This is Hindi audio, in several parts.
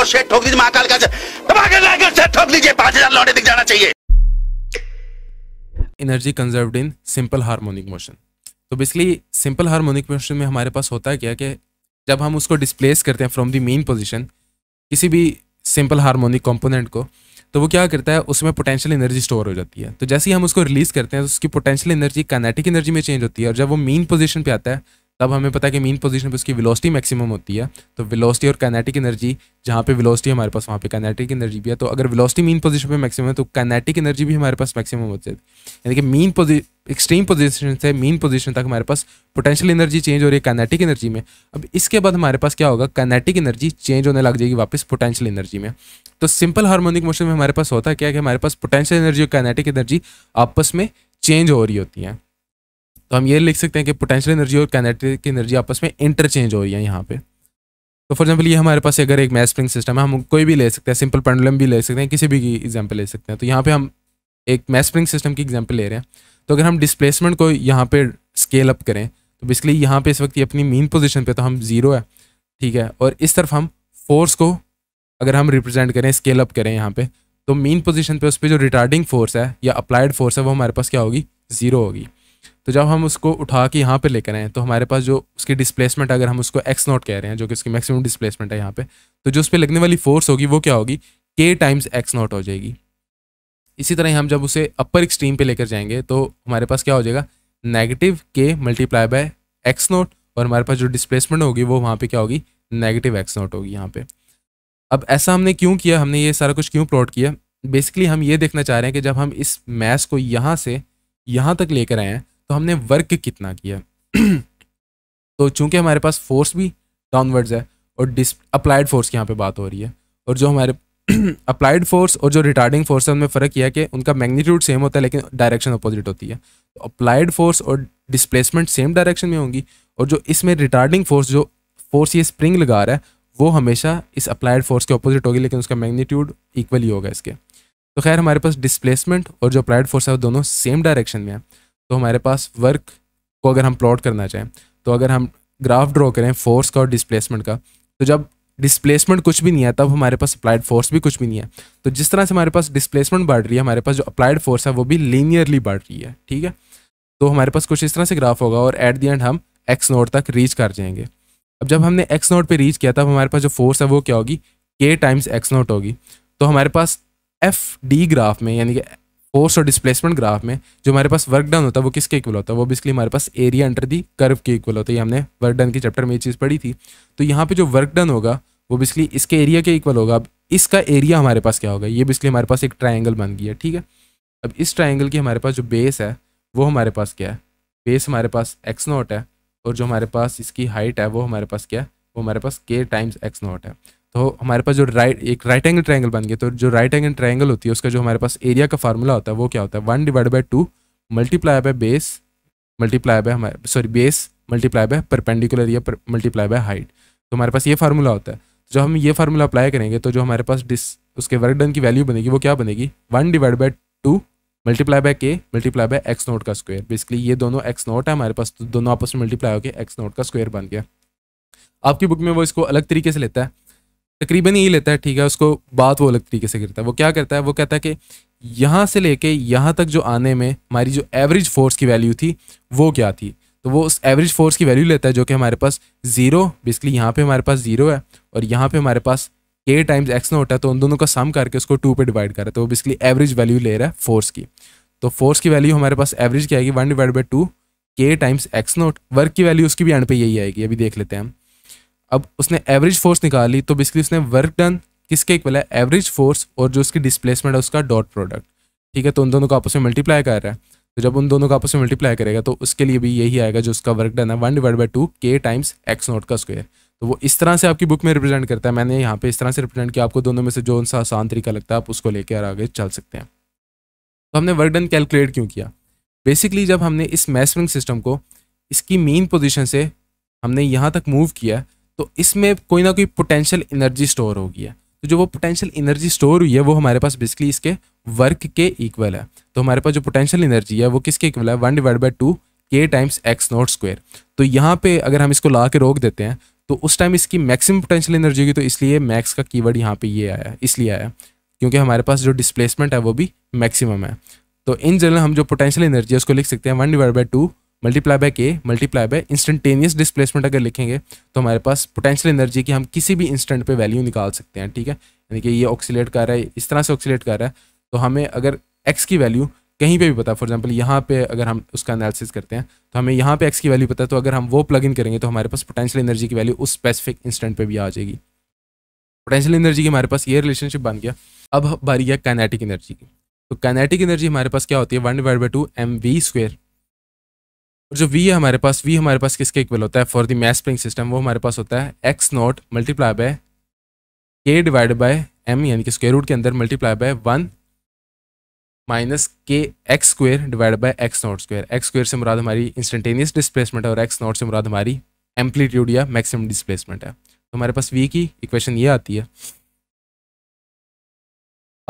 को शेड ठोक दीजिए महाकाल का धमाके लाकर शेड ठोक दीजिए पांच हजार लौटे दिख जाना चाहिए energy conserved in simple harmonic motion तो बेसिकली सिंपल हार्मोनिक मोशन में हमारे पास होता है क्या कि जब हम उसको डिस्प्लेस करते हैं फ्रॉम द मेन पोजीशन किसी भी सिंपल हार्मोनिक कंपोनेंट को तो वो क्या करता है उसमें पोटेंशियल एनर्जी स्टोर हो जाती है तो जैसे ही हम उसको रिलीज़ करते हैं तो उसकी पोटेंशियल एनर्जी काइनेटिक एनर्जी में चेंज होती है और जब वो मेन पोजीशन पे आता है तब हमें पता है कि मीन पोजीशन पे उसकी वेलोसिटी मैक्सिमम होती है तो वेलोसिटी और कैनेटिक एनर्जी जहाँ पे वेलोसिटी हमारे पास वहाँ पे कैनेटिक एनर्जी भी है तो अगर वेलोसिटी मीन पोजीशन पे मैक्सिमम है तो कैनेटिक एनर्जी भी हमारे पास मैक्सिमम हो जाती है यानी कि मीन पोजी एक्सट्रीम पोजिशन से मीन पोजिशन तक हमारे पास पोटेंशियल एनर्जी चेंज हो रही है कैनेटिक एनर्जी में अब इसके बाद हमारे पास क्या होगा कैनेटिक एनर्जी चेंज होने लग जाएगी वापस पोटेंशियल एनर्जी में तो सिंपल हार्मोनिक मोशन में हमारे पास होता है क्या कि हमारे पास पोटेंशियल एनर्जी और कैनेटिक एनर्जी आपस में चेंज हो रही होती हैं तो हम ये लिख सकते हैं कि पोटेंशियल एनर्जी और कैनेटिक एनर्जी आपस में इंटरचेंज हो रही है यहाँ पे तो फॉर एग्जांपल ये हमारे पास अगर एक मैथ स्प्रिंग सिस्टम है हम कोई भी ले सकते हैं सिंपल पेंडुलम भी ले सकते हैं किसी भी एग्जाम्पल ले सकते हैं तो यहाँ पे हम एक मैथ स्प्रिंग सिस्टम की एग्जाम्पल ले रहे हैं तो अगर हम डिस्प्लेसमेंट को यहाँ पर स्केल अप करें तो बेसिकली यहाँ पर इस वक्त ये अपनी मेन पोजिशन पर तो हम ज़ीरो है ठीक है और इस तरफ हम फोर्स को अगर हम रिप्रेजेंट करें स्केल अप करें यहाँ पे तो मेन पोजीशन पे उस पर जो रिटार्डिंग फोर्स है या अप्लाइड फोर्स है वो हमारे पास क्या होगी ज़ीरो होगी तो जब हम उसको उठा के यहाँ पे लेकर आएँ तो हमारे पास जो उसकी डिस्प्लेसमेंट अगर हम उसको एक्स नॉट कह रहे हैं जो कि उसकी मैक्सिमम डिस्प्लेसमेंट है यहाँ पे तो जो उस पर लगने वाली फोर्स होगी वो क्या होगी के टाइम्स एक्स नॉट हो जाएगी इसी तरह हम जब उसे अपर एक्सट्रीम पे लेकर जाएंगे तो हमारे पास क्या हो जाएगा नेगेटिव के मल्टीप्लाई बाय एक्स नॉट और हमारे पास जो डिस्प्लेसमेंट होगी वो वहाँ पर क्या होगी नेगेटिव एक्स नॉट होगी यहाँ पर अब ऐसा हमने क्यों किया हमने ये सारा कुछ क्यों प्लॉट किया बेसिकली हम ये देखना चाह रहे हैं कि जब हम इस मैथ को यहाँ से यहाँ तक लेकर आए हैं तो हमने वर्क कितना किया तो चूंकि हमारे पास फोर्स भी डाउनवर्ड्स है और डिस अप्लाइड फोर्स की यहाँ पे बात हो रही है और जो हमारे अप्लाइड फोर्स और जो रिटार्डिंग फोर्स है उनमें फ़र्क यह है कि उनका मैग्नीट्यूड सेम होता है लेकिन डायरेक्शन अपोजिट होती है तो अप्लाइड फोर्स और डिस्प्लेसमेंट सेम डायरेक्शन में होंगी और जो इसमें रिटार्डिंग फोर्स जो फोर्स ये स्प्रिंग लगा रहा है वो हमेशा इस अप्लाइड फोर्स के अपोजिट होगी लेकिन उसका मैग्नीट्यूड इक्वली होगा इसके तो खैर हमारे पास डिस्प्लेसमेंट और जो अप्लाइड फोर्स है वो दोनों सेम डायरेक्शन में है तो हमारे पास वर्क को अगर हम प्लॉट करना चाहें तो अगर हम ग्राफ ड्रॉ करें फोर्स का और डिस्प्लेसमेंट का तो जब डिस्प्लेसमेंट कुछ भी नहीं है तब हमारे पास अप्लाइड फोर्स भी कुछ भी नहीं है तो जिस तरह से हमारे पास डिस्प्लेसमेंट बढ़ रही है हमारे पास जो अप्लाइड फोर्स है वो भी लीनियरली बढ़ रही है ठीक है तो हमारे पास कुछ इस तरह से ग्राफ होगा और एट दी एंड हम एक्स नोट तक रीच कर जाएंगे अब जब हमने एक्स नोट पर रीच किया तब हमारे पास जो फोर्स है वो क्या होगी के टाइम्स एक्स नोट होगी तो हमारे पास एफ डी ग्राफ में यानी कि फोर्स और डिस्प्लेसमेंट ग्राफ में जो हमारे पास वर्क डन होता है वो किसके इक्वल होता है वो बेसिकली हमारे पास एरिया अंडर दी कर्व के इक्वल होता है ये हमने वर्क डन के चैप्टर में ये चीज़ पढ़ी थी तो यहाँ पे जो वर्क डन होगा वो बेसिकली इसके एरिया के इक्वल होगा अब इसका एरिया हमारे पास क्या होगा ये बेसिकली हमारे पास एक ट्राइंगल बन गया ठीक है अब इस ट्राइंगल की हमारे पास जो बेस है वो हमारे पास क्या है बेस हमारे पास एक्स नॉट है और जो हमारे पास इसकी हाइट है वो हमारे पास क्या है वो हमारे पास के टाइम्स एक्स नॉट है तो हमारे पास जो राइट एक राइट एंगल ट्राइंगल बन गया तो जो राइट एंगल ट्राइंगल होती है उसका जो हमारे पास एरिया का फार्मूला होता है वो क्या होता है one divide by two multiply by base multiply by हमारे sorry base multiply by perpendicular या मल्टीप्लाई बाय हाइट तो हमारे पास ये फार्मूला होता है जो तो हम ये फार्मूला अप्लाई करेंगे तो जो हमारे पास डिस उसके वर्क डन की वैल्यू बनेगी वो क्या बनेगी one divide by two multiply by k multiply by x naught का स्क्वायर बेसिकली ये दोनों एक्स नोट है हमारे पास तो दोनों आपस में मल्टीप्लाई होकर एक्स नोट का स्क्वायर बन गया आपकी बुक में वो इसको अलग तरीके से लेता है तकरीबन यही लेता है ठीक है उसको बात वो अलग तरीके से करता है वो क्या करता है वो कहता है कि यहाँ से लेके यहाँ तक जो आने में हमारी जो एवरेज फोर्स की वैल्यू थी वो क्या थी तो वो उस एवरेज फोर्स की वैल्यू लेता है जो कि हमारे पास जीरो बेसिकली यहाँ पे हमारे पास जीरो है और यहाँ पे हमारे पास के टाइम्स एक्स नोट है तो उन दोनों का सम करके उसको टू पे डिवाइड कर रहा है तो बेसिकली एवरेज वैल्यू ले रहा है फोर्स की तो फोर्स की वैल्यू हमारे पास एवरेज क्या आएगी one divide by two k times x naught work की वैल्यू उसकी भी एंड पे यही आएगी अभी देख लेते हैं हम अब उसने एवरेज फोर्स निकाली तो बेसिकली उसने वर्क डन किसके इक्वल है एवरेज फोर्स और जो उसकी डिस्प्लेसमेंट है उसका डॉट प्रोडक्ट ठीक है तो उन दोनों को आपस में मल्टीप्लाई कर रहा है तो जब उन दोनों को आपस में मल्टीप्लाई करेगा तो उसके लिए भी यही आएगा जो उसका वर्क डन है one divide by two k times x naught का स्क्वेयर तो वो इस तरह से आपकी बुक में रिप्रेजेंट करता है मैंने यहाँ पे इस तरह से रिप्रेजेंट किया आपको दोनों में से जो उन आसान तरीका लगता है आप उसको लेकर आगे चल सकते हैं तो हमने वर्क डन कैलकुलेट क्यों किया बेसिकली जब हमने इस मैसरिंग सिस्टम को इसकी मेन पोजिशन से हमने यहाँ तक मूव किया तो इसमें कोई ना कोई पोटेंशियल एनर्जी स्टोर होगी है तो जो वो पोटेंशियल एनर्जी स्टोर हुई है वो हमारे पास बेसिकली इसके वर्क के इक्वल है तो हमारे पास जो पोटेंशियल एनर्जी है वो किसके इक्वल है one divide by two k times x naught square तो यहाँ पे अगर हम इसको ला के रोक देते हैं तो उस टाइम इसकी मैक्सिमम पोटेंशियल एनर्जी होगी तो इसलिए मैक्स का कीवर्ड यहाँ पे ये आया इसलिए आया क्योंकि हमारे पास जो डिस्प्लेसमेंट है वो भी मैक्सिमम है तो इन जनरल हम जो पोटेंशियल एनर्जी है उसको लिख सकते हैं one divide by two multiply by k multiply by instantaneous displacement अगर लिखेंगे तो हमारे पास पोटेंशियल एनर्जी की हम किसी भी इंस्टेंट पे वैल्यू निकाल सकते हैं ठीक है यानी कि ये ऑक्सीलेट कर रहा है इस तरह से ऑक्सीलेट कर रहा है तो हमें अगर एक्स की वैल्यू कहीं पे भी पता फॉर एग्जांपल यहाँ पे अगर हम उसका एनालिसिस करते हैं तो हमें यहाँ पे एक्स की वैल्यू पता तो अगर हम वो प्लग इन करेंगे तो हमारे पास पोटेंशियल एनर्जी की वैल्यू उस स्पेसिफिक इंस्टेंट पे भी आ जाएगी पोटेंशियल एनर्जी की हमारे पास ये रिलेशनशिप बन गया अब बारी है कैनेटिक एनर्जी की तो कैनेटिक एनर्जी हमारे पास क्या होती है one divide by two m v square और जो वी है हमारे पास वी हमारे पास किसके इक्वल होता है for the mass spring system वो हमारे पास होता है x naught multiply by k divide by m यानी कि स्क्वेयर रूट के अंदर मल्टीप्लाई बाय वन माइनस के x square divide by x naught square x square से मुराद हमारी इंस्टेंटेनियस डिस्प्लेसमेंट है और एक्स नॉट से मुराद हमारी एम्पलीट्यूड या मैक्सिमम डिस्प्लेसमेंट है तो हमारे पास वी की इक्वेशन ये आती है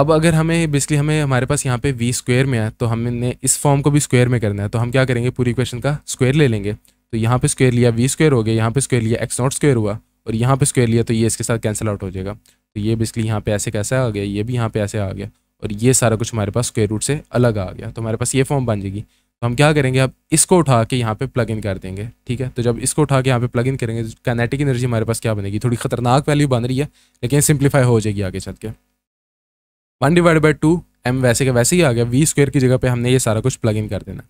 अब अगर हमें बेसिकली हमें हमारे पास यहाँ पे वी स्क्वेयर में है तो हमने इस फॉर्म को भी स्क्वेयर में करना है तो हम क्या करेंगे पूरी क्वेश्चन का स्क्वेयर ले लेंगे तो यहाँ पे स्क्वेयर लिया वी स्क्वेयर हो गया यहाँ पे स्क्वेयर लिया एक्स नॉट स्क्वेयर हुआ और यहाँ पे स्क्वेयर लिया तो ये इसके साथ कैंसिल आउट हो जाएगा तो ये बेसिकली यहाँ पे ऐसे कैसे आ गया ये भी यहाँ पे ऐसे आ गया और ये सारा कुछ हमारे पास स्क्वेयर रूट से अलग आ गया तो हमारे पास ये फॉर्म बन जाएगी तो हम क्या करेंगे अब इसको उठा के यहाँ पे प्लग इन कर देंगे ठीक है तो जब इसको उठा के यहाँ पे प्लग इन करेंगे तो कैनेटिक एनर्जी हमारे पास क्या बनेगी थोड़ी खतरनाक वैल्यू बन रही है लेकिन सिंप्लीफाई हो जाएगी आगे चल के one divide by two m वैसे का वैसे ही आ गया वी स्क्वेयर की जगह पे हमने ये सारा कुछ प्लग इन कर देना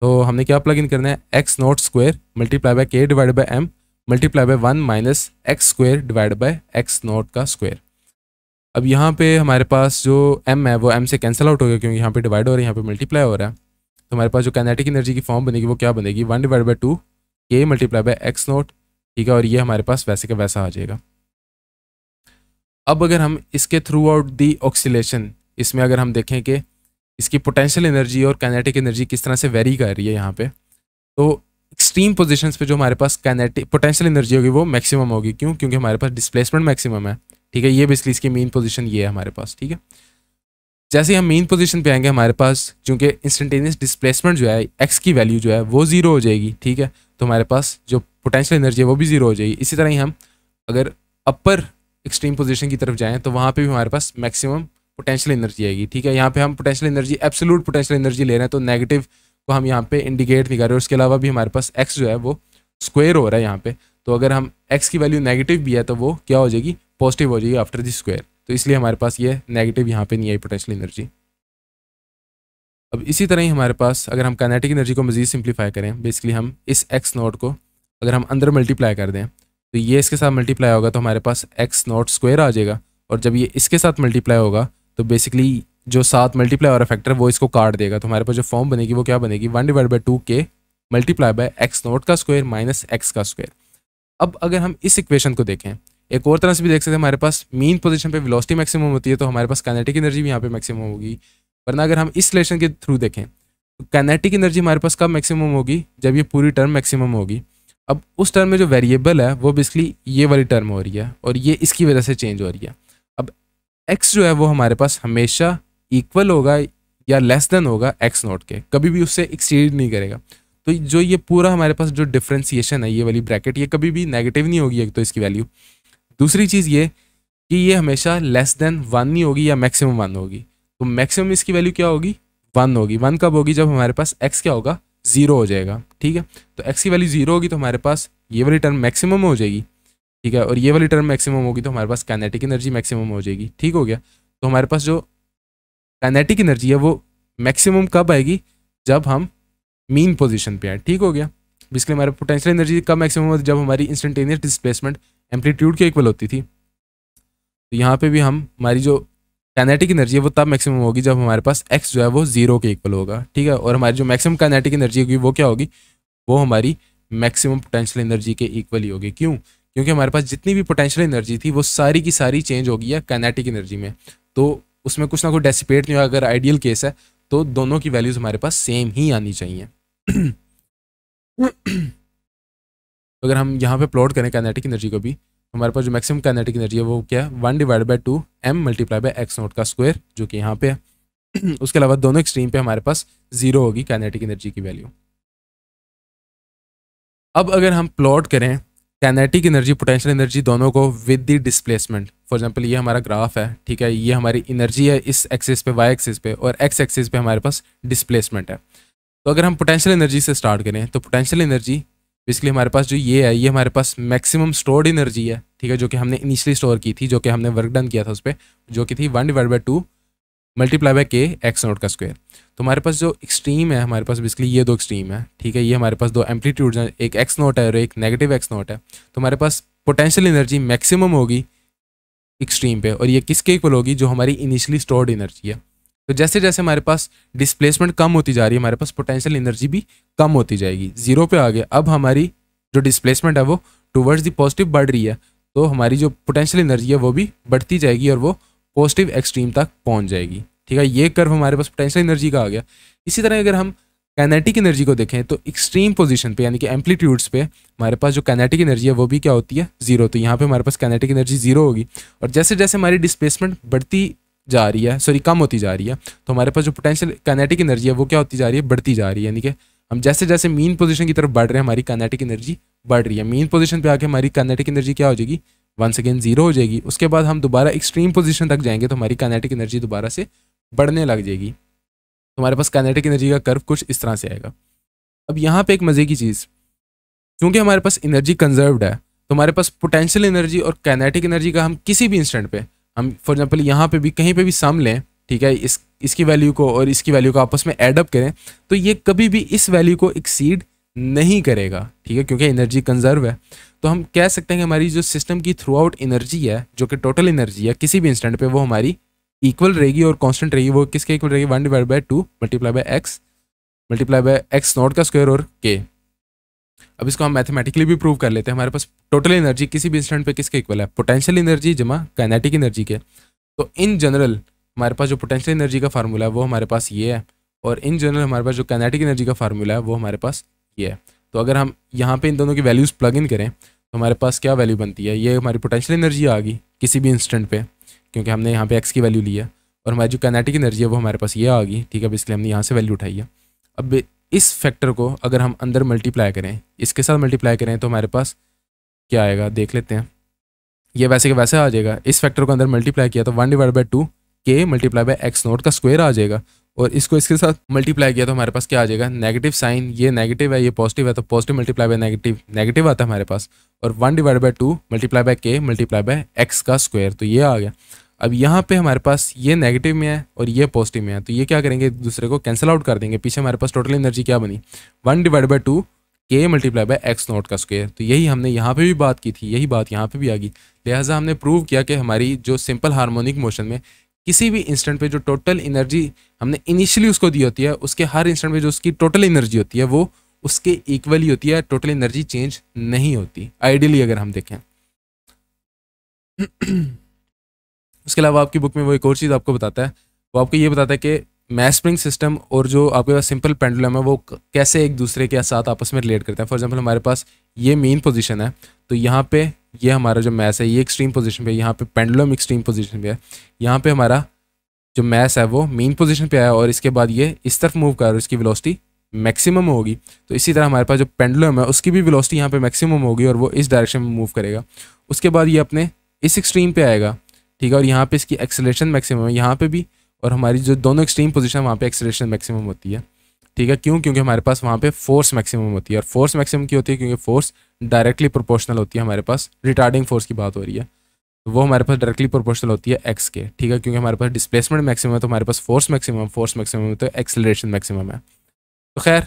तो हमने क्या प्लग इन करना है x naught square multiply by k divide by m multiply by one minus x square divide by x naught का स्क्वेयर अब यहाँ पे हमारे पास जो एम है वो एम से कैंसिल आउट हो गया क्योंकि यहाँ पे डिवाइड हो रहा है यहाँ पे मल्टीप्लाई हो रहा है तो हमारे पास जो कैनेटिक एनर्जी की फॉर्म बनेगी वो क्या बनेगी one divide by two k multiply by x naught ठीक है और ये हमारे पास वैसे का वैसा आ जाएगा अब अगर हम इसके थ्रू आउट दी ऑक्सीलेशन इसमें अगर हम देखें कि इसकी पोटेंशियल एनर्जी और कैनेटिक एनर्जी किस तरह से वेरी कर रही है यहाँ पे तो एक्सट्रीम पोजीशंस पे जो हमारे पास कैनेटिक पोटेंशियल एनर्जी होगी वो मैक्सिमम होगी क्यों क्योंकि हमारे पास डिस्प्लेसमेंट मैक्सिमम है ठीक है ये बेसिकली इसकी मेन पोजीशन ये है हमारे पास ठीक है जैसे हम मेन पोजिशन पर आएंगे हमारे पास चूँकि इंस्टेंटेनियस डिस्प्लेसमेंट जो है एक्स की वैल्यू जो है वो ज़ीरो हो जाएगी ठीक है तो हमारे पास जो पोटेंशियल एनर्जी है वो भी ज़ीरो हो जाएगी इसी तरह ही हम अगर अपर एक्सट्रीम पोजिशन की तरफ जाएँ तो वहाँ पर भी हमारे पास मैक्सिमम पोटेंशियल एनर्जी आएगी ठीक है यहाँ पे हम potential energy absolute potential energy ले रहे हैं तो नेगेटिव को हम यहाँ पे इंडिकेट नहीं कर रहे उसके अलावा भी हमारे पास एक्स जो है वो स्क्वेयर हो रहा है यहाँ पे तो अगर हम एक्स की वैल्यू नेगेटिव भी है तो वो क्या हो जाएगी पॉजिटिव हो जाएगी आफ्टर द स्क्वायर तो इसलिए हमारे पास ये नेगेटिव यहाँ पे नहीं आई पोटेंशियल एनर्जी अब इसी तरह ही हमारे पास अगर हम कनेटिक एनर्जी को मजीद सिंप्लीफाई करें बेसिकली हम इस एक्स नोट को अगर हम अंदर मल्टीप्लाई कर दें तो ये इसके साथ मल्टीप्लाई होगा तो हमारे पास एक्स नॉट स्क्वेयर आ जाएगा और जब ये इसके साथ मल्टीप्लाई होगा तो बेसिकली जो साथ मल्टीप्लाई और फैक्टर वो इसको काट देगा तो हमारे पास जो फॉर्म बनेगी वो क्या बनेगी one divide by two k multiply by x naught का स्क्वेयर माइनस एक्स का स्क्वेयर अब अगर हम इस इक्वेशन को देखें एक और तरह से भी देख सकते हैं हमारे पास मीन पोजीशन पर विलोसिटी मैक्सिमम होती है तो हमारे पास कैनेटिक एनर्जी भी यहाँ पर मैक्सिमम होगी वरना अगर हम इस रिलेशन के थ्रू देखें तो कैनेटिक एनर्जी हमारे पास कब मैक्सिमम होगी जब ये पूरी टर्म मैक्सिमम होगी अब उस टर्म में जो वेरिएबल है वो बेसिकली ये वाली टर्म हो रही है और ये इसकी वजह से चेंज हो रही है अब एक्स जो है वो हमारे पास हमेशा इक्वल होगा या लेस देन होगा एक्स नॉट के कभी भी उससे एक्सीड नहीं करेगा तो जो ये पूरा हमारे पास जो डिफ्रेंसीशन है ये वाली ब्रैकेट ये कभी भी नेगेटिव नहीं होगी एक तो इसकी वैल्यू दूसरी चीज़ ये कि ये हमेशा लेस देन वन ही होगी या मैक्सिमम वन होगी तो मैक्सिमम इसकी वैल्यू क्या होगी वन होगी वन कब होगी जब हमारे पास एक्स क्या होगा ज़ीरो हो जाएगा ठीक है तो एक्स की वैल्यू ज़ीरो होगी तो हमारे पास ये वाली टर्म मैक्सिमम हो जाएगी ठीक है और ये वाली टर्म मैक्सिमम होगी तो हमारे पास कैनेटिक एनर्जी मैक्सिमम हो जाएगी ठीक हो गया तो हमारे पास जो कैनेटिक एनर्जी है वो मैक्सिमम कब आएगी जब हम मीन पोजीशन पे आए ठीक हो गया बेसिकली हमारे पोटेंशियल एनर्जी कब मैक्सिमम होती जब हमारी इंस्टेंटेनियस डिस्प्लेसमेंट एम्पलीट्यूड के इक्वल होती थी तो यहाँ पे भी हम हमारी जो कैनेटिक एनर्जी है वो तब मैक्सिमम होगी जब हमारे पास एक्स जो है वो जीरो के इक्वल होगा ठीक है और हमारी जो मैक्सिमम कैनेटिक एनर्जी होगी वो क्या होगी वो हमारी मैक्सिमम पोटेंशियल एनर्जी के इक्वल ही होगी क्यों क्योंकि हमारे पास जितनी भी पोटेंशियल एनर्जी थी वो सारी की सारी चेंज होगी है कैनेटिक एनर्जी में तो उसमें कुछ ना कुछ डेसिपेट नहीं होगा अगर आइडियल केस है तो दोनों की वैल्यूज हमारे पास सेम ही आनी चाहिए अगर हम यहाँ पे प्लॉट करें कैनेटिक एनर्जी को भी हमारे पास जो मैक्सिमम कैनेटिक एनर्जी है वो क्या है one divide by two m multiply by x naught का स्क्वायर जो कि यहाँ पे है उसके अलावा दोनों एक्सट्रीम पे हमारे पास जीरो होगी कैनेटिक एनर्जी की वैल्यू अब अगर हम प्लॉट करें कैनेटिक एनर्जी पोटेंशियल एनर्जी दोनों को with the displacement for example ये हमारा ग्राफ है ठीक है ये हमारी एनर्जी है इस एक्सिस पे वाई एक्सिस पे और एक्स एक्सिस पे हमारे पास डिस्प्लेसमेंट है तो अगर हम पोटेंशियल एनर्जी से स्टार्ट करें तो पोटेंशियल एनर्जी बेसिकली हमारे पास जो ये है ये हमारे पास मैक्सिमम स्टोर्ड एनर्जी है ठीक है जो कि हमने इनिशियली स्टोर की थी जो कि हमने वर्क डन किया था उस पर जो कि थी one divide by two multiply by k x naught का स्क्वायर तो हमारे पास जो एक्सट्रीम है हमारे पास बेसिकली ये दो एक्सट्रीम है ठीक है ये हमारे पास दो एम्पलीट्यूड हैं एक एक्स नोट है और एक नेगेटिव एक्स नोट है तो हमारे पास पोटेंशियल एनर्जी मैक्सिमम होगी एक्सट्रीम पे और ये किसके इक्वल होगी जो हमारी इनिशियली स्टोर्ड एनर्जी है तो जैसे जैसे हमारे पास डिस्प्लेसमेंट कम होती जा रही है हमारे पास पोटेंशियल एनर्जी भी कम होती जाएगी जीरो पे आ गया अब हमारी जो डिस्प्लेसमेंट है वो टूवर्ड्स दी पॉजिटिव बढ़ रही है तो हमारी जो पोटेंशियल एनर्जी है वो भी बढ़ती जाएगी और वो पॉजिटिव एक्सट्रीम तक पहुँच जाएगी ठीक है ये कर्व हमारे पास पोटेंशियल एनर्जी का आ गया इसी तरह अगर हम कैनेटिक एनर्जी को देखें तो एक्सट्रीम पोजीशन पर यानी कि एम्पलीट्यूड्स पे हमारे पास जो कैनेटिक एनर्जी है वो भी क्या होती है जीरो तो यहाँ पे हमारे पास कैनेटिक एनर्जी जीरो होगी और जैसे जैसे हमारी डिस्प्लेसमेंट बढ़ती जा रही है सॉरी कम होती जा रही है तो हमारे पास जो पोटेंशियल कैनेटिक एनर्जी है वो क्या होती जा रही है बढ़ती जा रही है यानी कि हम जैसे जैसे मीन पोजिशन की तरफ बढ़ रहे हैं हमारी कैनेटिक एनर्जी बढ़ रही है मीन पोजिशन पर आके हमारी कैनेटिक एनर्जी क्या हो जाएगी वन सेकेंड जीरो हो जाएगी उसके बाद हम दोबारा एक्सट्रीम पोजिशन तक जाएंगे तो हमारी कैनेटिक एनर्जी दोबारा से बढ़ने लग जाएगी तो हमारे पास कैनेटिक एनर्जी का कर्व कुछ इस तरह से आएगा अब यहाँ पे एक मज़े की चीज़ क्योंकि हमारे पास एनर्जी कंजर्व्ड है तो हमारे पास पोटेंशियल एनर्जी और कैनेटिक एनर्जी का हम किसी भी इंस्टेंट पे हम फॉर एग्जाम्पल यहाँ पे भी कहीं पे भी सम लें ठीक है इस इसकी वैल्यू को और इसकी वैल्यू को आपस में एडअप करें तो ये कभी भी इस वैल्यू को एक्सीड नहीं करेगा ठीक है क्योंकि एनर्जी कंजर्व है तो हम कह सकते हैं कि हमारी जो सिस्टम की थ्रू आउट एनर्जी है जो कि टोटल एनर्जी है किसी भी इंस्टेंट पे वो हमारी इक्वल रहेगी और कांस्टेंट रहेगी वो किसके इक्वल रहेगी one divide by two multiply by x multiply by x naught का स्क्वायर और के अब इसको हम मैथमेटिकली भी प्रूव कर लेते हैं हमारे पास टोटल एनर्जी किसी भी इंस्टेंट पे किसके इक्वल है पोटेंशियल एनर्जी जमा काइनेटिक एनर्जी के तो इन जनरल हमारे पास जो पोटेंशियल एनर्जी का फार्मूला है वो हमारे पास ये है और इन जनरल हमारे पास जो काइनेटिक एनर्जी का फार्मूला है वो हमारे पास ये है तो अगर हम यहाँ पर इन दोनों की वैल्यूज़ प्लग इन करें तो हमारे पास क्या वैल्यू बनती है ये हमारी पोटेंशियल एनर्जी आ गई किसी भी इंस्टेंट पर क्योंकि हमने यहाँ पर एक्स की वैल्यू ली है और हमारी जो कैनेटिक एनर्जी है वो हमारे पास ये आ गई ठीक है अब इसलिए हमने यहाँ से वैल्यू उठाई है अब इस फैक्टर को अगर हम अंदर मल्टीप्लाई करें इसके साथ मल्टीप्लाई करें तो हमारे पास क्या आएगा देख लेते हैं ये वैसे के वैसे आ जाएगा इस फैक्टर को अंदर मल्टीप्लाई किया तो one divide by two k multiply by x naught का स्क्वायर आ जाएगा और इसको इसके साथ मल्टीप्लाई किया तो हमारे पास क्या आ जाएगा नेगेटिव साइन ये नेगेटिव है ये पॉजिटिव है तो positive multiply by negative negative आता है हमारे पास और one divide by two multiply by k multiply by x का स्क्वायर तो ये आ गया अब यहाँ पे हमारे पास ये नेगेटिव में है और ये पॉजिटिव में है तो ये क्या करेंगे दूसरे को कैंसिल आउट कर देंगे पीछे हमारे पास टोटल एनर्जी क्या बनी one divide by two k multiply by x naught का स्क्वेयर तो यही हमने यहाँ पे भी बात की थी यही बात यहाँ पे भी आ गई लिहाजा हमने प्रूव किया कि हमारी जो सिंपल हार्मोनिक मोशन में किसी भी इंस्टेंट पर जो टोटल एनर्जी हमने इनिशियली उसको दी होती है उसके हर इंस्टेंट पर जो उसकी टोटल एनर्जी होती है वो उसके इक्वली होती है टोटल एनर्जी चेंज नहीं होती आइडियली अगर हम देखें उसके अलावा आपकी बुक में वो एक और चीज़ आपको बताता है वो आपको ये बताता है कि मैथ स्प्रिंग सिस्टम और जो आपके पास सिंपल पेंडुलम है वो कैसे एक दूसरे के साथ आपस में रिलेट करते हैं फॉर एग्जाम्पल हमारे पास ये मेन पोजिशन है तो यहाँ पर ये हमारा जो मैथ है ये एक्सट्रीम पोजिशन पर यहाँ पर पेंडुलम एक्सट्रीम पोजिशन पर है यहाँ पर हमारा जो मैथ है वो मेन पोजिशन पर आया और इसके बाद ये इस तरफ मूव कर रहा है इसकी विलोसिटी मैक्सिमम होगी तो इसी तरह हमारे पास जो पेंडुलम है उसकी भी वेलोसिटी यहाँ पे मैक्सिमम होगी और वो इस डायरेक्शन में मूव करेगा उसके बाद ये अपने इस एक्सट्रीम पे आएगा ठीक है और यहाँ पे इसकी एक्सेलेशन मैक्सिमम है यहाँ पे भी और हमारी जो दोनों एक्सट्रीम पोजीशन वहाँ पे एक्सेलेशन मैक्सिमम होती है ठीक है क्यों क्योंकि हमारे पास वहाँ पे फोर्स मैक्सिमम होती है और फोर्स मैक्सिमम की होती है क्योंकि फोर्स डायरेक्टली प्रोपोर्शनल होती है हमारे पास रिटार्डिंग फोर्स की बात हो रही है वो हमारे पास डायरेक्टली प्रोपोर्शनल होती है एक्स के ठीक है क्योंकि हमारे पास डिस्प्लेसमेंट मैक्सिमम है तो हमारे पास फोर्स मैक्सिमम फोर्स मैक्सिमम तो एक्सेलरेशन मैक्सिमम है तो खैर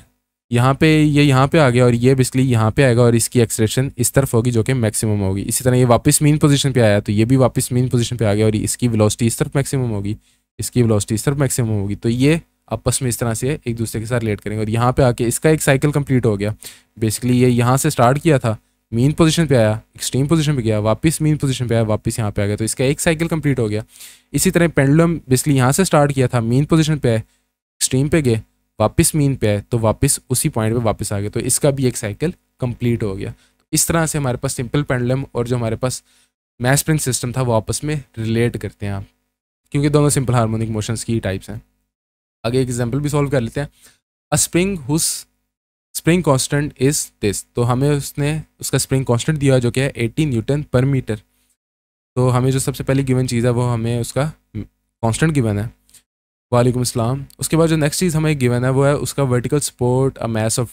यहाँ पे ये यहाँ पे आ गया और ये बेसिकली यहाँ पे आएगा और इसकी एक्सलेशन इस तरफ होगी जो कि मैक्सिमम होगी इसी तरह ये वापस मेन पोजीशन पे आया तो ये भी वापस मेन पोजीशन पे आ गया और इसकी वेलोसिटी इस तरफ मैक्सिमम होगी इसकी वेलोसिटी इस तरफ मैक्सिमम होगी तो ये आपस में इस तरह से एक दूसरे के साथ रिलेट करेंगे और यहाँ पर आके इसका एक साइकिल कम्प्लीट हो गया बेसिकली ये यहाँ से स्टार्ट किया था मेन पोजीशन पर आया एक्सट्रीम पोजिशन पर गया वापस मेन पोजिशन पर आया वापस यहाँ पे आ गया तो इसका एक साइकिल कंप्लीट हो गया इसी तरह पेंडुलम बेसिकली यहाँ से स्टार्ट किया था मेन पोजिशन पे आए एक्सट्रीम पे गए वापस मीन पे आए तो वापस उसी पॉइंट पे वापस आ गए तो इसका भी एक साइकिल कंप्लीट हो गया तो इस तरह से हमारे पास सिंपल पेंडलम और जो हमारे पास मैच प्रिंट सिस्टम था वो आपस में रिलेट करते हैं आप क्योंकि दोनों सिंपल हार्मोनिक मोशंस की टाइप्स हैं आगे एक एग्जाम्पल भी सॉल्व कर लेते हैं a spring whose spring constant is this तो हमें उसने उसका स्प्रिंग कांस्टेंट दिया जो कि है एटी न्यूटन पर मीटर तो हमें जो सबसे पहली गिवन चीज़ है वो हमें उसका कांस्टेंट गिवन है वालेकुम अस्सलाम उसके बाद जो नेक्स्ट चीज़ हमें गिवन है वो है उसका vertical support a mass of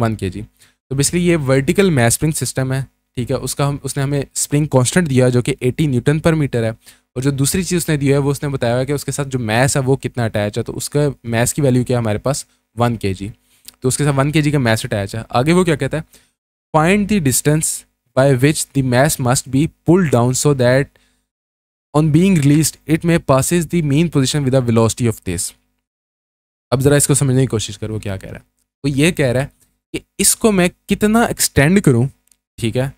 one k g तो बेसिकली ये वर्टिकल मैस स्प्रिंग सिस्टम है ठीक है उसका हम उसने हमें स्प्रिंग कांस्टेंट दिया जो कि 80 न्यूटन पर मीटर है और जो दूसरी चीज़ उसने दी है वो उसने बताया है कि उसके साथ जो मैस है वो कितना अटैच है तो उसका मैस की वैल्यू क्या है हमारे पास वन के जी तो उसके साथ वन के जी का मैस अटैच है आगे वो क्या कहता है find the distance by which the mass must be pull down so that on being released it may passes the mean position with a velocity of this अब ज़रा इसको समझने की कोशिश करो क्या कह रहा है वो ये कह रहा है कि इसको मैं कितना एक्सटेंड करूँ ठीक है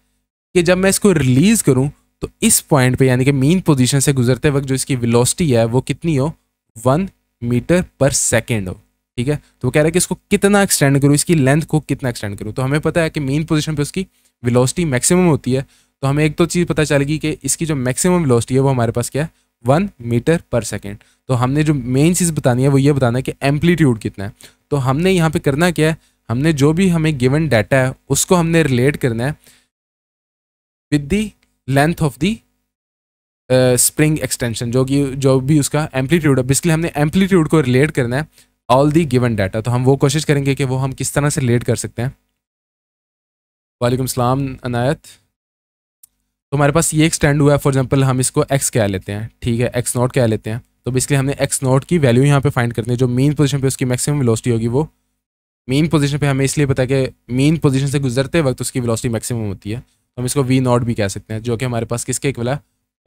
कि जब मैं इसको रिलीज़ करूँ तो इस पॉइंट पे यानी कि मेन पोजीशन से गुजरते वक्त जो इसकी वेलोसिटी है वो कितनी हो वन मीटर पर सेकेंड हो ठीक है तो वो कह रहा है कि इसको कितना एक्सटेंड करूँ इसकी लेंथ को कितना एक्सटेंड करूँ तो हमें पता है कि मेन पोजिशन पर उसकी वेलोसिटी मैक्सिमम होती है तो हमें एक तो चीज़ पता चलेगी कि इसकी जो मैक्सिमम वेलोसिटी है वो हमारे पास क्या है वन मीटर पर सेकेंड तो हमने जो मेन चीज़ बतानी है वो ये बताना है कि एम्पलीट्यूड कितना है तो हमने यहाँ पे करना क्या है हमने जो भी हमें गिवन डाटा है उसको हमने रिलेट करना है with the length of the spring extension जो कि जो भी उसका एम्पलीट्यूड है बेसिकली हमने एम्पलीट्यूड को रिलेट करना है ऑल दी गिवन डाटा तो हम वो कोशिश करेंगे कि वो हम किस तरह से रिलेट कर सकते हैं वालेकुम सलाम अनायत तो हमारे पास ये एक स्टैंड हुआ है फॉर एग्जाम्पल हम इसको एक्स क्या लेते हैं ठीक है एक्स नॉट क्या लेते हैं तो बेसिकली हमने एक्स नॉट की वैल्यू यहाँ पे फाइंड करते हैं जो मेन पोजीशन पे उसकी मैक्सिमम वेलोसिटी होगी वो मेन पोजीशन पे हमें इसलिए पता है कि मेन पोजीशन से गुजरते वक्त उसकी वेलोसिटी मैक्सिमम होती है तो हम इसको वी नॉट भी कह सकते हैं जो कि हमारे पास किसके एक वाला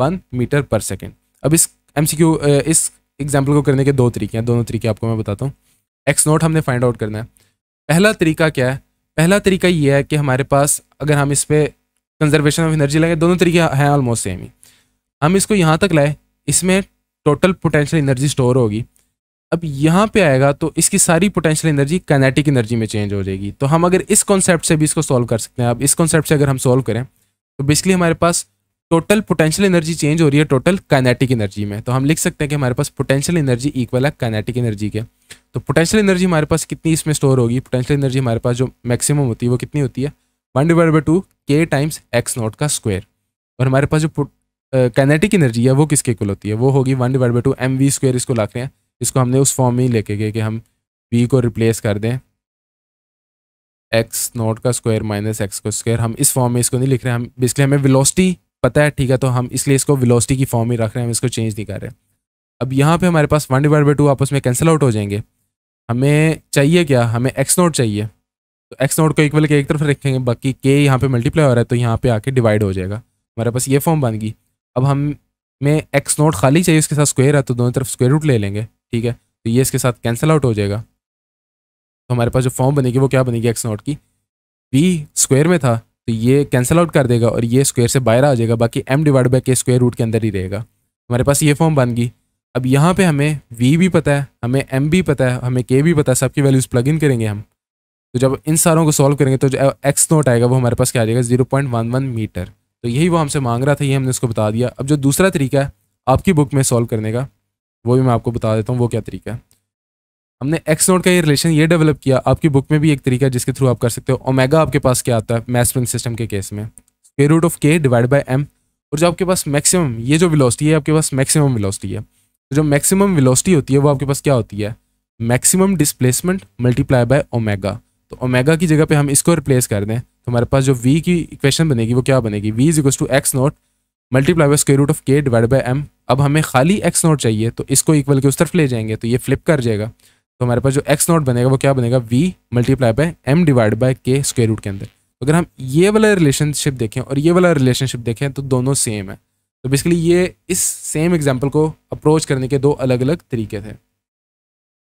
वन मीटर पर सेकेंड अब इस एम इस एग्जाम्पल को करने के दो तरीके हैं दोनों तरीके आपको मैं बताता हूँ एक्स नॉट हमने फाइंड आउट करना है पहला तरीका क्या है पहला तरीका ये है कि हमारे पास अगर हम इस पर कंजर्वेशन ऑफ एनर्जी लगे दोनों तरीके हैं ऑलमोस्ट सेम ही हम इसको यहाँ तक लाए इसमें टोटल पोटेंशियल एनर्जी स्टोर होगी अब यहाँ पे आएगा तो इसकी सारी पोटेंशियल एनर्जी कैनेटिक एनर्जी में चेंज हो जाएगी तो हम अगर इस कॉन्सेप्ट से भी इसको सॉल्व कर सकते हैं अब इस कॉन्सेप्ट से अगर हम सॉल्व करें तो बेसिकली हमारे पास टोटल पोटेंशियल एनर्जी चेंज हो रही है टोटल कैनेटिक एनर्जी में तो हम लिख सकते हैं कि हमारे पास पोटेंशियल एनर्जी इक्वल है कैनेटिक एनर्जी के तो पोटेंशियल एनर्जी हमारे पास कितनी इसमें स्टोर होगी पोटेंशियल एनर्जी हमारे पास जो मैक्सिमम होती है वो कितनी होती है one divide by two k times x naught का स्क्वायर और हमारे पास जो कैनेटिक एनर्जी है वो किसके इक्वल होती है वो होगी one divide by two m v square इसको लाख रहे हैं इसको हमने उस फॉर्म में ही लेके गए कि हम वी को रिप्लेस कर दें एक्स नॉट का स्क्वायर माइनस एक्स का स्क्वायर हम इस फॉर्म में इसको नहीं लिख रहे हैं हम बेसिकली हमें विलोसिटी पता है ठीक है तो हम इसलिए इसको विलोसिटी की फॉर्म में रख रहे हैं हम इसको चेंज नहीं कर रहे अब यहाँ पे हमारे पास वन डिवाइड बाई टू आपस में कैंसिल आउट हो जाएंगे हमें चाहिए क्या हमें एक्स नॉट चाहिए तो एक्स नोड को इक्वल के एक तरफ रखेंगे बाकी के यहाँ पे मल्टीप्लाई हो रहा है तो यहाँ पे आके डिवाइड हो जाएगा हमारे पास ये फॉर्म बन गई अब हम में एक्स नोड खाली चाहिए उसके साथ स्क्वेयर है तो दोनों तरफ स्क्वेयर रूट ले लेंगे ठीक है तो ये इसके साथ कैंसिल आउट हो जाएगा तो हमारे पास जो फॉर्म बनेगी वो क्या बनेगी एक्स नोट की बी स्क्वेयर में था तो ये कैंसिल आउट कर देगा और ये स्क्वेयर से बाहर आ जाएगा बाकी m divide by k square root के अंदर ही रहेगा हमारे पास ये फॉर्म बन गई अब यहाँ पे हमें वी भी पता है हमें एम भी पता है हमें के भी पता है सबकी वैल्यूज़ प्लग इन करेंगे हम तो जब इन सारों को सॉल्व करेंगे तो जो एक्स नोट आएगा वो हमारे पास क्या आ जाएगा zero point one one metre तो यही वो हमसे मांग रहा था ये हमने उसको बता दिया अब जो दूसरा तरीका है आपकी बुक में सॉल्व करने का वो भी मैं आपको बता देता हूँ वो क्या तरीका है हमने एक्स नोट का ये रिलेशन ये डेवलप किया आपकी बुक में भी एक तरीका है जिसके थ्रू आप कर सकते हो ओमेगा आपके पास क्या आता है स्प्रिंग सिस्टम के केस में square root of k divide by m और जो आपके पास मैक्सिमम ये जो विलोसिटी है आपके पास मैक्सिमम विलोसिटी है तो जो मैक्सिमम विलोसिटी होती है वो आपके पास क्या होती है maximum displacement multiply by omega तो ओमेगा की जगह पे हम इसको रिप्लेस कर दें तो हमारे पास जो वी की इक्वेशन बनेगी वो क्या बनेगी v is equals to x naught multiply by square root of k divide by m अब हमें खाली एक्स नोट चाहिए तो इसको इक्वल के उस तरफ ले जाएंगे तो ये फ्लिप कर जाएगा तो हमारे पास जो एक्स नॉट बनेगा वो क्या बनेगा v multiply by m divide by k square root के अंदर तो अगर हम ये वाला रिलेशनशिप देखें और ये वाला रिलेशनशिप देखें तो दोनों सेम है तो बेसिकली ये इस सेम एग्जाम्पल को अप्रोच करने के दो अलग अलग तरीके थे